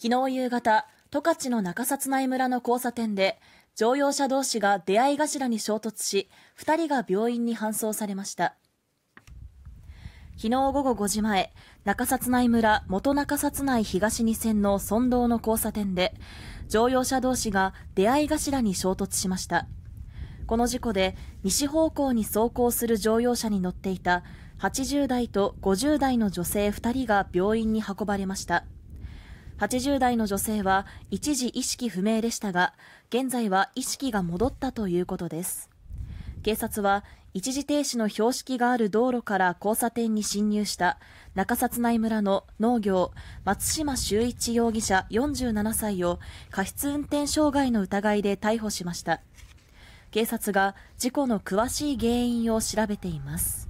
昨日夕方、十勝の中札内村の交差点で、乗用車同士が出会い頭に衝突し、2人が病院に搬送されました。昨日午後5時前、中札内村元中札内東2線の村道の交差点で、乗用車同士が出会い頭に衝突しました。この事故で、西方向に走行する乗用車に乗っていた80代と50代の女性2人が病院に運ばれました。80代の女性は一時意識不明でしたが、現在は意識が戻ったということです。警察は一時停止の標識がある道路から交差点に進入した中札内村の農業松島修一容疑者47歳を過失運転傷害の疑いで逮捕しました警察が事故の詳しい原因を調べています